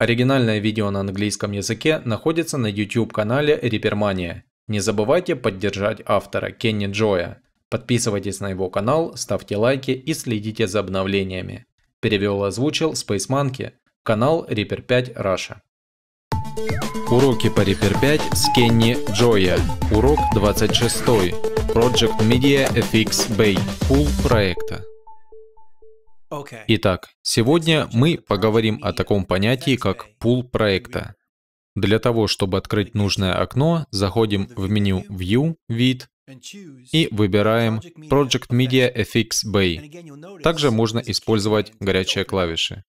Оригинальное видео на английском языке находится на YouTube-канале Рипермания. Не забывайте поддержать автора Кенни Джоя. Подписывайтесь на его канал, ставьте лайки и следите за обновлениями. Перевел и озвучил Space Monkey, канал Reaper 5 Russia. Уроки по Reaper 5 с Кенни Джоя. Урок 26. Project Media FX Bay. Пул проекта. Итак, сегодня мы поговорим о таком понятии, как пул проекта. Для того, чтобы открыть нужное окно, заходим в меню View, вид, и выбираем Project Media FX Bay. Также можно использовать горячие клавиши.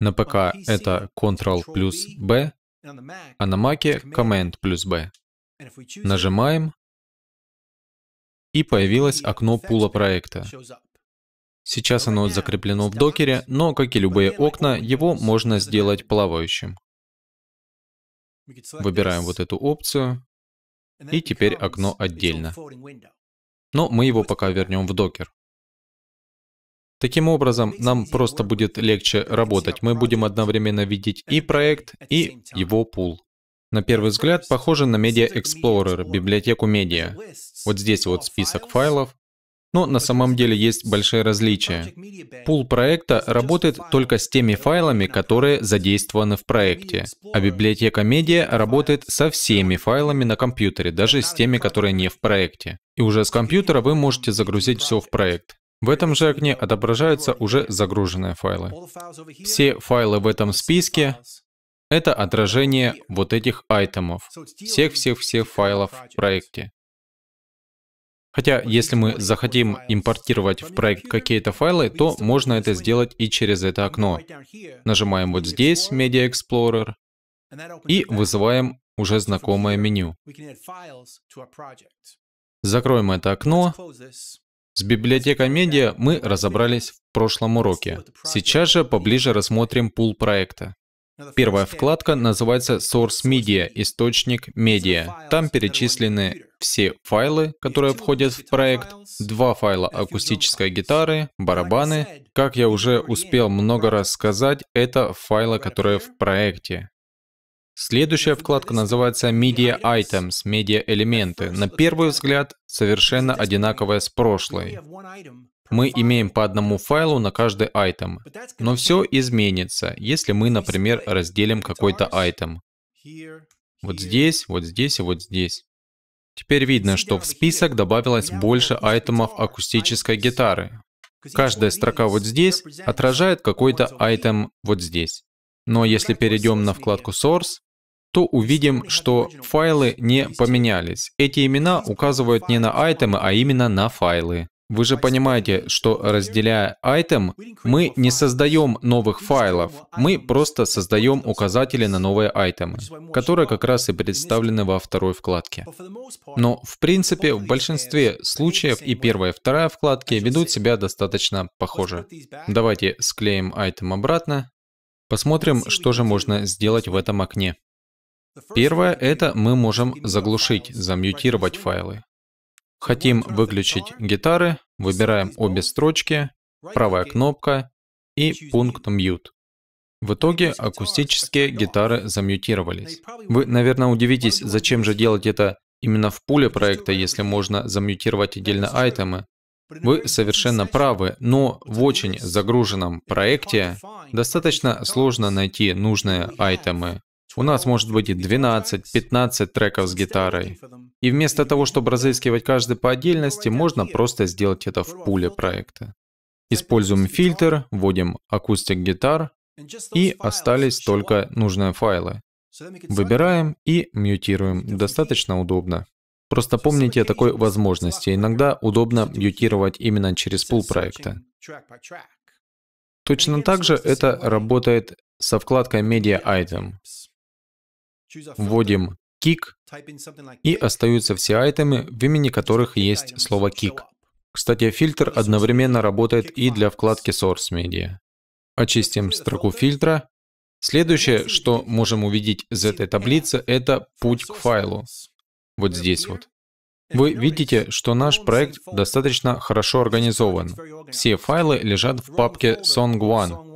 На ПК это Ctrl плюс B, а на Маке Command плюс B. Нажимаем, и появилось окно пула проекта. Сейчас оно закреплено в докере, но, как и любые окна, его можно сделать плавающим. Выбираем вот эту опцию. И теперь окно отдельно. Но мы его пока вернем в докер. Таким образом, нам просто будет легче работать. Мы будем одновременно видеть и проект, и его пул. На первый взгляд, похоже на Media Explorer, библиотеку медиа. Вот здесь вот список файлов, но на самом деле есть большие различия. Пул проекта работает только с теми файлами, которые задействованы в проекте, а библиотека медиа работает со всеми файлами на компьютере, даже с теми, которые не в проекте. И уже с компьютера вы можете загрузить все в проект. В этом же окне отображаются уже загруженные файлы. Все файлы в этом списке — это отражение вот этих айтемов, всех-всех-всех файлов в проекте. Хотя, если мы захотим импортировать в проект какие-то файлы, то можно это сделать и через это окно. Нажимаем вот здесь Media Explorer и вызываем уже знакомое меню. Закроем это окно. С библиотекой медиа мы разобрались в прошлом уроке. Сейчас же поближе рассмотрим пул проекта. Первая вкладка называется Source Media, источник медиа. Там перечислены все файлы, которые входят в проект, два файла акустической гитары, барабаны. Как я уже успел много раз сказать, это файлы, которые в проекте. Следующая вкладка называется Media Items, медиа элементы. На первый взгляд совершенно одинаковая с прошлой. Мы имеем по одному файлу на каждый айтем. Но все изменится, если мы, например, разделим какой-то айтем. Вот здесь, вот здесь и вот здесь. Теперь видно, что в список добавилось больше айтемов акустической гитары. Каждая строка вот здесь отражает какой-то айтем вот здесь. Но если перейдем на вкладку Source, то увидим, что файлы не поменялись. Эти имена указывают не на айтемы, а именно на файлы. Вы же понимаете, что разделяя item, мы не создаем новых файлов, мы просто создаем указатели на новые айтемы, которые как раз и представлены во второй вкладке. Но в принципе в большинстве случаев и первая и вторая вкладки ведут себя достаточно похоже. Давайте склеим item обратно, посмотрим, что же можно сделать в этом окне. Первое — это мы можем заглушить, замьютировать файлы. Хотим выключить гитары, выбираем обе строчки, правая кнопка и пункт «Mute». В итоге акустические гитары замьютировались. Вы, наверное, удивитесь, зачем же делать это именно в пуле проекта, если можно замьютировать отдельно айтемы. Вы совершенно правы, но в очень загруженном проекте достаточно сложно найти нужные айтемы у нас может быть 12-15 треков с гитарой. И вместо того, чтобы разыскивать каждый по отдельности, можно просто сделать это в пуле проекта. Используем фильтр, вводим акустик гитар, и остались только нужные файлы. Выбираем и мьютируем. Достаточно удобно. Просто помните о такой возможности. Иногда удобно мьютировать именно через пул проекта. Точно так же это работает со вкладкой Media Item вводим кик, и остаются все айтемы, в имени которых есть слово кик. Кстати, фильтр одновременно работает и для вкладки Source Media. Очистим строку фильтра. Следующее, что можем увидеть из этой таблицы, это путь к файлу. Вот здесь вот. Вы видите, что наш проект достаточно хорошо организован. Все файлы лежат в папке Song1,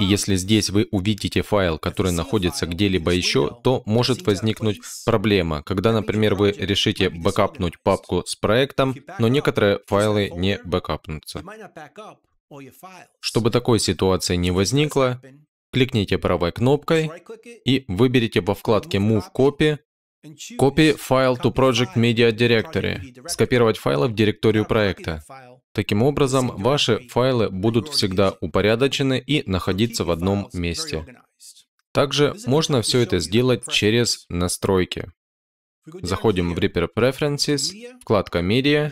и если здесь вы увидите файл, который находится где-либо еще, то может возникнуть проблема, когда, например, вы решите бэкапнуть папку с проектом, но некоторые файлы не бэкапнутся. Чтобы такой ситуации не возникло, кликните правой кнопкой и выберите во вкладке Move Copy Copy File to Project Media Directory. Скопировать файлы в директорию проекта. Таким образом, ваши файлы будут всегда упорядочены и находиться в одном месте. Также можно все это сделать через настройки. Заходим в Reaper Preferences, вкладка Media,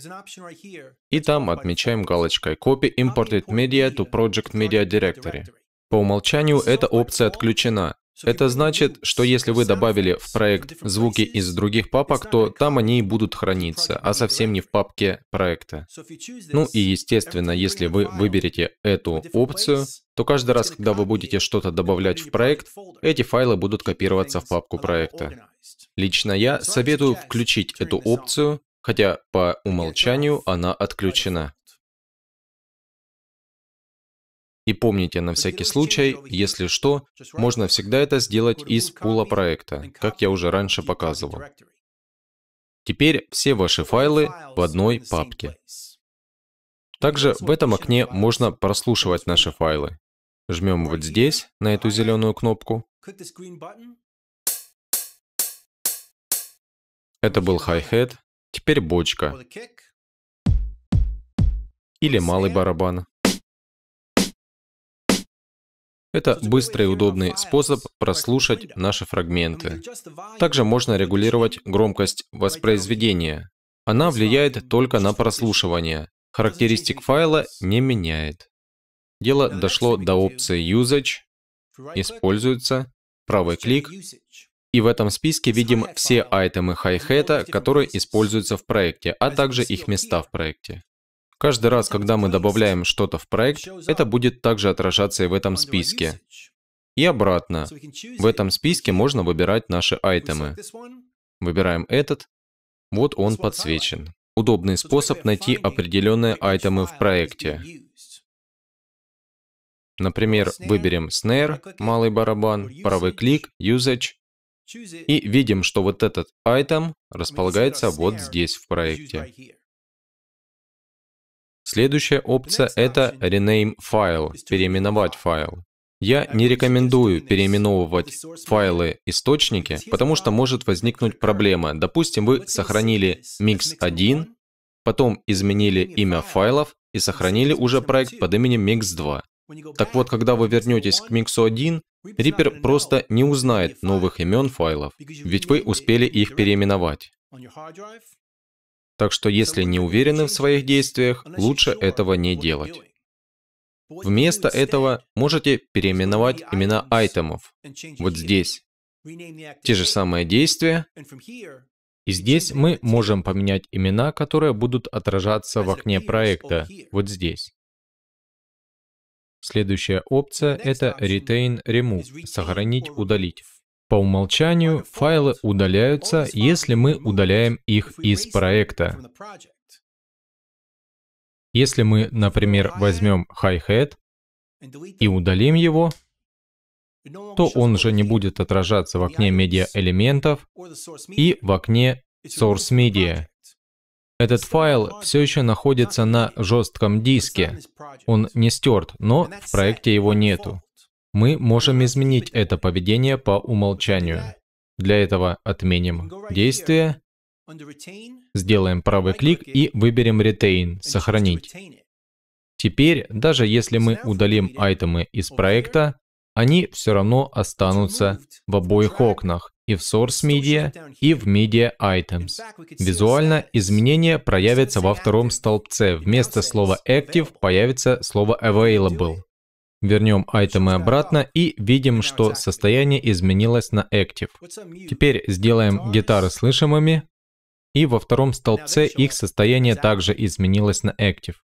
и там отмечаем галочкой Copy Imported Media to Project Media Directory. По умолчанию эта опция отключена, это значит, что если вы добавили в проект звуки из других папок, то там они и будут храниться, а совсем не в папке проекта. Ну и естественно, если вы выберете эту опцию, то каждый раз, когда вы будете что-то добавлять в проект, эти файлы будут копироваться в папку проекта. Лично я советую включить эту опцию, хотя по умолчанию она отключена. И помните на всякий случай, если что, можно всегда это сделать из пула проекта, как я уже раньше показывал. Теперь все ваши файлы в одной папке. Также в этом окне можно прослушивать наши файлы. Жмем вот здесь, на эту зеленую кнопку. Это был хай-хет, теперь бочка. Или малый барабан. Это быстрый и удобный способ прослушать наши фрагменты. Также можно регулировать громкость воспроизведения. Она влияет только на прослушивание. Характеристик файла не меняет. Дело дошло до опции Usage, используется, правый клик, и в этом списке видим все айтемы хай-хета, которые используются в проекте, а также их места в проекте. Каждый раз, когда мы добавляем что-то в проект, это будет также отражаться и в этом списке. И обратно. В этом списке можно выбирать наши айтемы. Выбираем этот. Вот он подсвечен. Удобный способ найти определенные айтемы в проекте. Например, выберем Snare, малый барабан, правый клик, Usage, и видим, что вот этот айтем располагается вот здесь в проекте. Следующая опция — это rename file, переименовать файл. Я не рекомендую переименовывать файлы-источники, потому что может возникнуть проблема. Допустим, вы сохранили mix1, потом изменили имя файлов и сохранили уже проект под именем mix2. Так вот, когда вы вернетесь к mix 1, Reaper просто не узнает новых имен файлов, ведь вы успели их переименовать. Так что если не уверены в своих действиях, лучше этого не делать. Вместо этого можете переименовать имена айтемов. Вот здесь. Те же самые действия. И здесь мы можем поменять имена, которые будут отражаться в окне проекта. Вот здесь. Следующая опция — это Retain Remove — сохранить, удалить. По умолчанию файлы удаляются, если мы удаляем их из проекта. Если мы, например, возьмем hi-hat и удалим его, то он же не будет отражаться в окне медиа элементов и в окне source media. Этот файл все еще находится на жестком диске. Он не стерт, но в проекте его нету. Мы можем изменить это поведение по умолчанию. Для этого отменим действие, сделаем правый клик и выберем Retain, сохранить. Теперь, даже если мы удалим айтемы из проекта, они все равно останутся в обоих окнах, и в Source Media, и в Media Items. Визуально изменения проявятся во втором столбце. Вместо слова Active появится слово Available. Вернем айтемы обратно и видим, что состояние изменилось на Active. Теперь сделаем гитары слышимыми, и во втором столбце их состояние также изменилось на Active.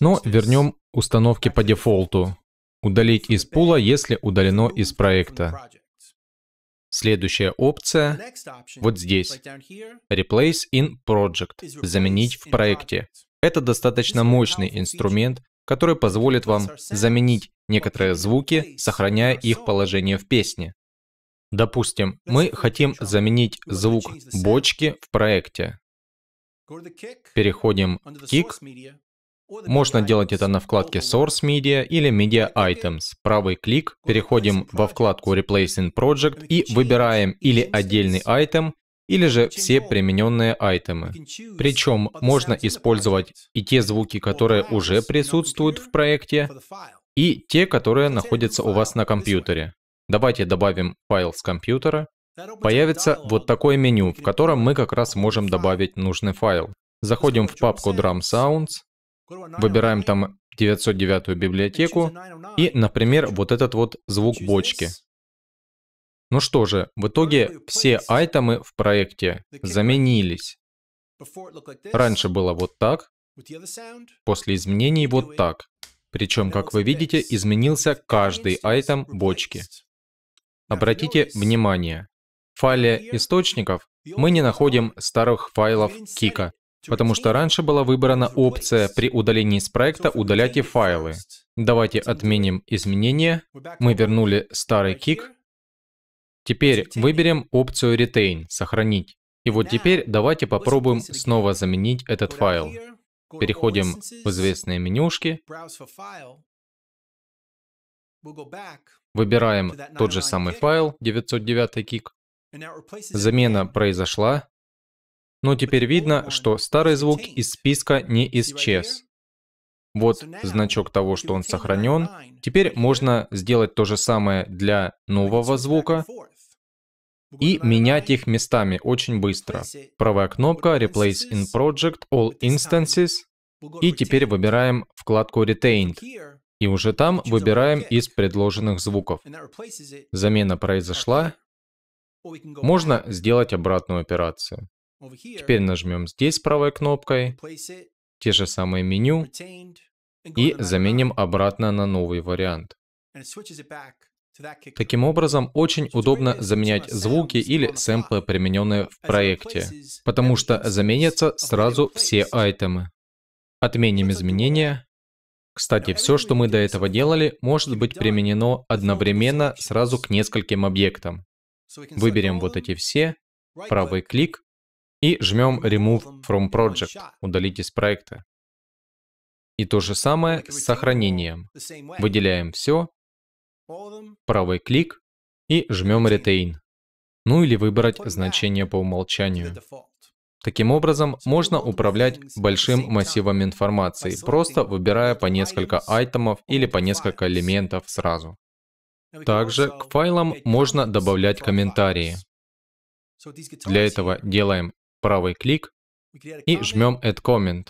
Но вернем установки по дефолту. Удалить из пула, если удалено из проекта. Следующая опция вот здесь. Replace in Project. Заменить в проекте. Это достаточно мощный инструмент, который позволит вам заменить некоторые звуки, сохраняя их положение в песне. Допустим, мы хотим заменить звук бочки в проекте. Переходим в кик. Можно делать это на вкладке Source Media или Media Items. Правый клик, переходим во вкладку Replacing Project и выбираем или отдельный item, или же все примененные айтемы. Причем можно использовать и те звуки, которые уже присутствуют в проекте, и те, которые находятся у вас на компьютере. Давайте добавим файл с компьютера. Появится вот такое меню, в котором мы как раз можем добавить нужный файл. Заходим в папку Drum Sounds, выбираем там 909 библиотеку и, например, вот этот вот звук бочки. Ну что же, в итоге все айтемы в проекте заменились. Раньше было вот так, после изменений вот так. Причем, как вы видите, изменился каждый айтем бочки. Обратите внимание, в файле источников мы не находим старых файлов Кика, потому что раньше была выбрана опция при удалении из проекта «Удаляйте файлы». Давайте отменим изменения. Мы вернули старый кик, Теперь выберем опцию Retain, сохранить. И вот теперь давайте попробуем снова заменить этот файл. Переходим в известные менюшки. Выбираем тот же самый файл, 909 кик. Замена произошла. Но теперь видно, что старый звук из списка не исчез. Вот значок того, что он сохранен. Теперь можно сделать то же самое для нового звука и менять их местами очень быстро. Правая кнопка Replace in Project All Instances, и теперь выбираем вкладку Retained. И уже там выбираем из предложенных звуков. Замена произошла. Можно сделать обратную операцию. Теперь нажмем здесь правой кнопкой, те же самые меню, и заменим обратно на новый вариант. Таким образом, очень удобно заменять звуки или сэмплы, примененные в проекте, потому что заменятся сразу все айтемы. Отменим изменения. Кстати, все, что мы до этого делали, может быть применено одновременно сразу к нескольким объектам. Выберем вот эти все, правый клик и жмем Remove from Project, удалить из проекта. И то же самое с сохранением. Выделяем все, правый клик и жмем Retain, ну или выбрать значение по умолчанию. Таким образом, можно управлять большим массивом информации, просто выбирая по несколько айтемов или по несколько элементов сразу. Также к файлам можно добавлять комментарии. Для этого делаем правый клик и жмем Add Comment.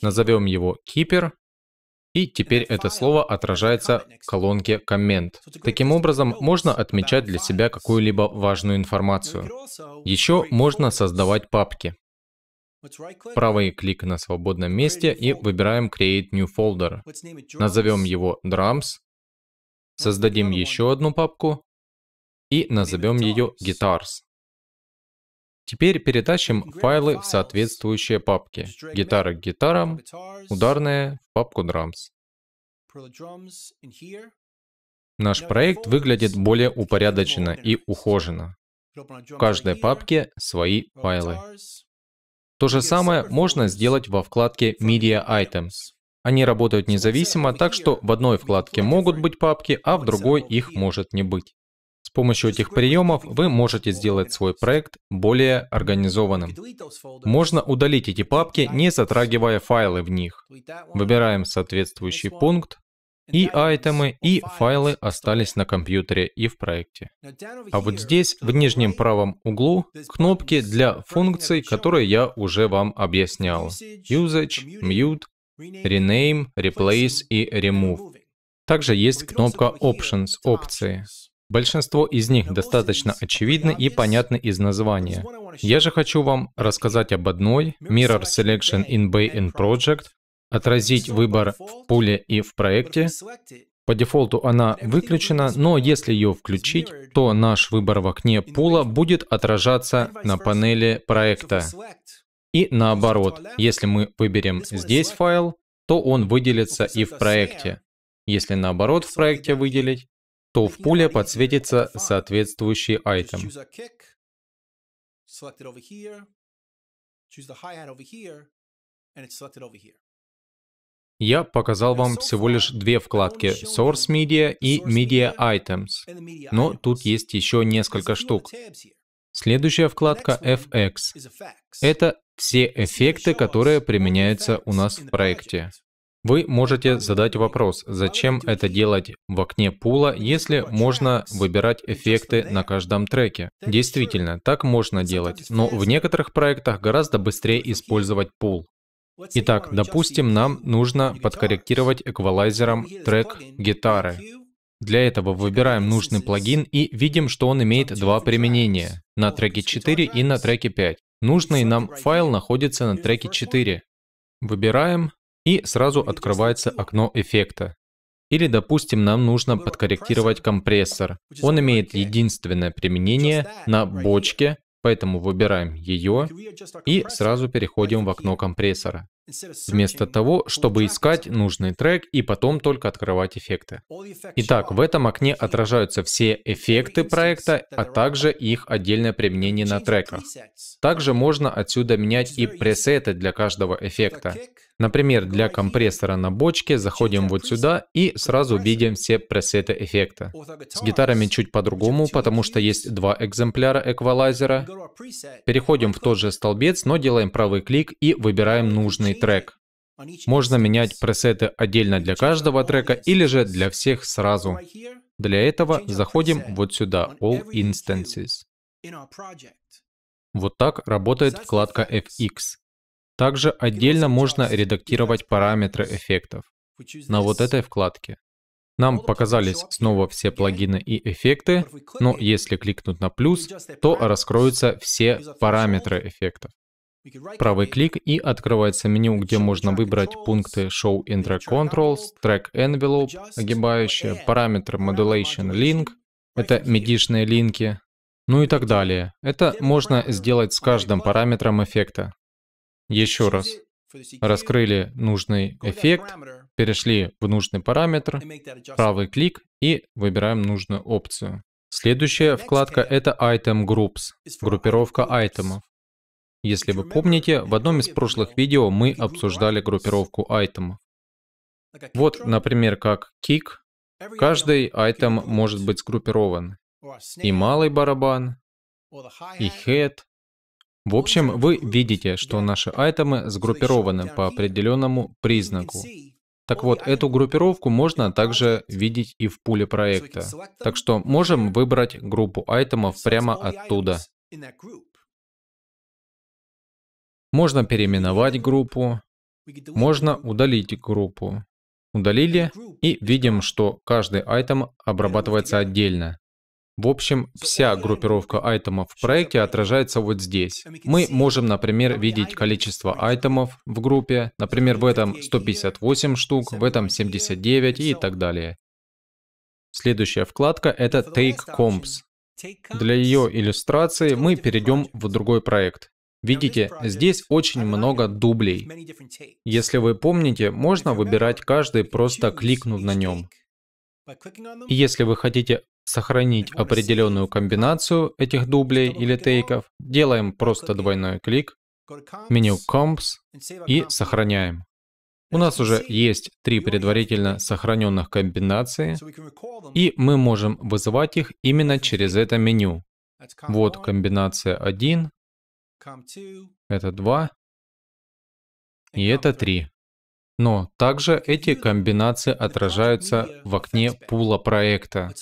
Назовем его Keeper и теперь это слово отражается в колонке «Коммент». Таким образом, можно отмечать для себя какую-либо важную информацию. Еще можно создавать папки. Правый клик на свободном месте и выбираем «Create New Folder». Назовем его «Drums». Создадим еще одну папку и назовем ее «Guitars». Теперь перетащим файлы в соответствующие папки. Гитара к гитарам, ударная в папку drums. Наш проект выглядит более упорядоченно и ухоженно. В каждой папке свои файлы. То же самое можно сделать во вкладке Media Items. Они работают независимо, так что в одной вкладке могут быть папки, а в другой их может не быть помощью этих приемов вы можете сделать свой проект более организованным. Можно удалить эти папки, не затрагивая файлы в них. Выбираем соответствующий пункт, и айтемы, и файлы остались на компьютере и в проекте. А вот здесь, в нижнем правом углу, кнопки для функций, которые я уже вам объяснял. Usage, Mute, Rename, Replace и Remove. Также есть кнопка Options, опции. Большинство из них достаточно очевидны и понятны из названия. Я же хочу вам рассказать об одной, Mirror Selection in Bay and Project, отразить выбор в пуле и в проекте. По дефолту она выключена, но если ее включить, то наш выбор в окне пула будет отражаться на панели проекта. И наоборот, если мы выберем здесь файл, то он выделится и в проекте. Если наоборот в проекте выделить, то в пуле подсветится соответствующий айтем. Я показал вам всего лишь две вкладки Source Media и Media Items, но тут есть еще несколько штук. Следующая вкладка FX. Это все эффекты, которые применяются у нас в проекте. Вы можете задать вопрос, зачем это делать в окне пула, если можно выбирать эффекты на каждом треке. Действительно, так можно делать, но в некоторых проектах гораздо быстрее использовать пул. Итак, допустим, нам нужно подкорректировать эквалайзером трек гитары. Для этого выбираем нужный плагин и видим, что он имеет два применения — на треке 4 и на треке 5. Нужный нам файл находится на треке 4. Выбираем и сразу открывается окно эффекта. Или, допустим, нам нужно подкорректировать компрессор. Он имеет единственное применение на бочке, поэтому выбираем ее и сразу переходим в окно компрессора вместо того, чтобы искать нужный трек и потом только открывать эффекты. Итак, в этом окне отражаются все эффекты проекта, а также их отдельное применение на треках. Также можно отсюда менять и пресеты для каждого эффекта. Например, для компрессора на бочке заходим вот сюда и сразу видим все пресеты эффекта. С гитарами чуть по-другому, потому что есть два экземпляра эквалайзера. Переходим в тот же столбец, но делаем правый клик и выбираем нужный отдельный трек. Можно менять пресеты отдельно для каждого трека или же для всех сразу. Для этого заходим вот сюда, All Instances. Вот так работает вкладка FX. Также отдельно можно редактировать параметры эффектов на вот этой вкладке. Нам показались снова все плагины и эффекты, но если кликнуть на плюс, то раскроются все параметры эффектов. Правый клик и открывается меню, где можно выбрать пункты Show Intro Controls, Track Envelope, огибающие, параметр Modulation Link, это медишные линки, ну и так далее. Это можно сделать с каждым параметром эффекта. Еще раз. Раскрыли нужный эффект, перешли в нужный параметр, правый клик и выбираем нужную опцию. Следующая вкладка — это Item Groups, группировка айтемов. Если вы помните, в одном из прошлых видео мы обсуждали группировку айтемов. Вот, например, как кик. Каждый айтем может быть сгруппирован. И малый барабан, и хед. В общем, вы видите, что наши айтемы сгруппированы по определенному признаку. Так вот, эту группировку можно также видеть и в пуле проекта. Так что можем выбрать группу айтемов прямо оттуда. Можно переименовать группу, можно удалить группу. Удалили и видим, что каждый айтем обрабатывается отдельно. В общем, вся группировка айтемов в проекте отражается вот здесь. Мы можем, например, видеть количество айтемов в группе. Например, в этом 158 штук, в этом 79 и так далее. Следующая вкладка — это Take Comps. Для ее иллюстрации мы перейдем в другой проект. Видите, здесь очень много дублей. Если вы помните, можно выбирать каждый, просто кликнув на нем. если вы хотите сохранить определенную комбинацию этих дублей или тейков, делаем просто двойной клик, меню Comps и сохраняем. У нас уже есть три предварительно сохраненных комбинации, и мы можем вызывать их именно через это меню. Вот комбинация 1, это 2. И это 3. Но также эти комбинации отражаются в uh, окне пула проекта.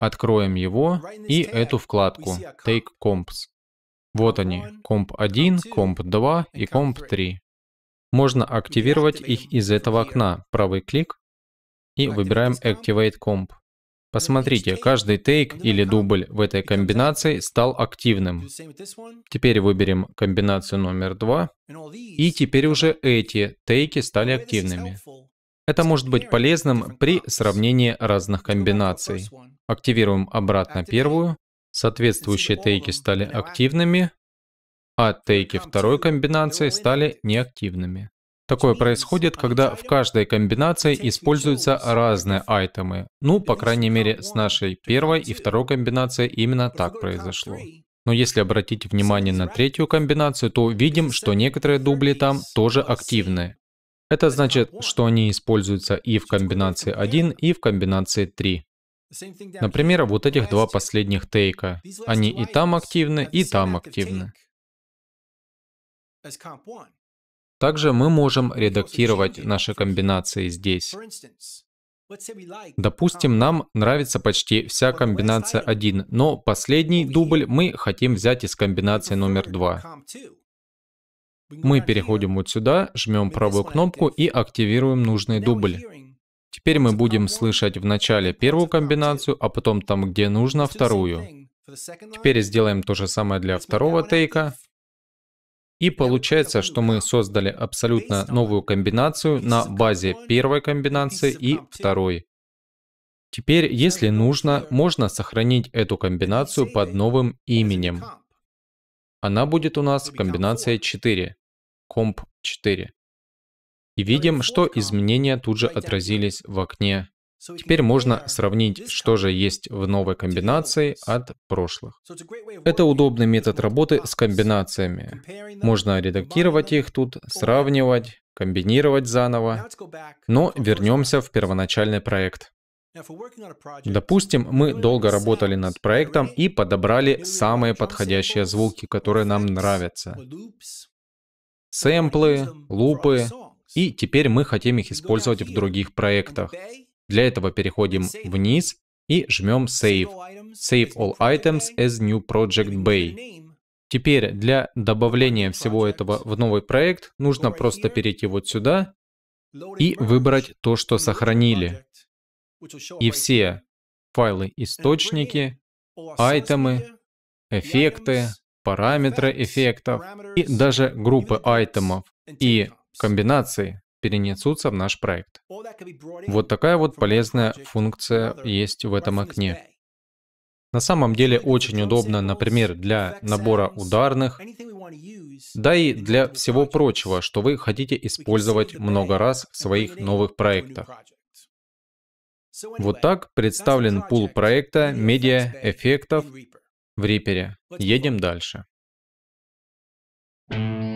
Откроем его и эту вкладку Take Comps. Вот они, Comp 1, Comp 2 и Comp 3. Можно активировать их из этого окна. Правый клик и выбираем Activate Comp. Посмотрите, каждый тейк или дубль в этой комбинации стал активным. Теперь выберем комбинацию номер два. И теперь уже эти тейки стали активными. Это может быть полезным при сравнении разных комбинаций. Активируем обратно первую. Соответствующие тейки стали активными, а тейки второй комбинации стали неактивными. Такое происходит, когда в каждой комбинации используются разные айтемы. Ну, по крайней мере, с нашей первой и второй комбинацией именно так произошло. Но если обратить внимание на третью комбинацию, то видим, что некоторые дубли там тоже активны. Это значит, что они используются и в комбинации 1, и в комбинации 3. Например, вот этих два последних тейка. Они и там активны, и там активны. Также мы можем редактировать наши комбинации здесь. Допустим, нам нравится почти вся комбинация 1, но последний дубль мы хотим взять из комбинации номер 2. Мы uh, переходим вот сюда, жмем правую кнопку и активируем нужный дубль. Теперь мы будем слышать в начале первую комбинацию, а потом там, где нужно, вторую. Теперь сделаем то же самое для второго тейка. И получается, что мы создали абсолютно новую комбинацию на базе первой комбинации и второй. Теперь, если нужно, можно сохранить эту комбинацию под новым именем. Она будет у нас комбинация 4, комп 4. И видим, что изменения тут же отразились в окне Теперь можно сравнить, что же есть в новой комбинации от прошлых. Это удобный метод работы с комбинациями. Можно редактировать их тут, сравнивать, комбинировать заново. Но вернемся в первоначальный проект. Допустим, мы долго работали над проектом и подобрали самые подходящие звуки, которые нам нравятся. Сэмплы, лупы. И теперь мы хотим их использовать в других проектах. Для этого переходим вниз и жмем Save. Save all items as new project bay. Теперь для добавления всего этого в новый проект нужно просто перейти вот сюда и выбрать то, что сохранили. И все файлы источники, айтемы, эффекты, параметры эффектов и даже группы айтемов и комбинации перенесутся в наш проект. Вот такая вот полезная функция есть в этом окне. На самом деле очень удобно, например, для набора ударных, да и для всего прочего, что вы хотите использовать много раз в своих новых проектах. Вот так представлен пул проекта медиа эффектов в Reaper. Едем дальше. thank you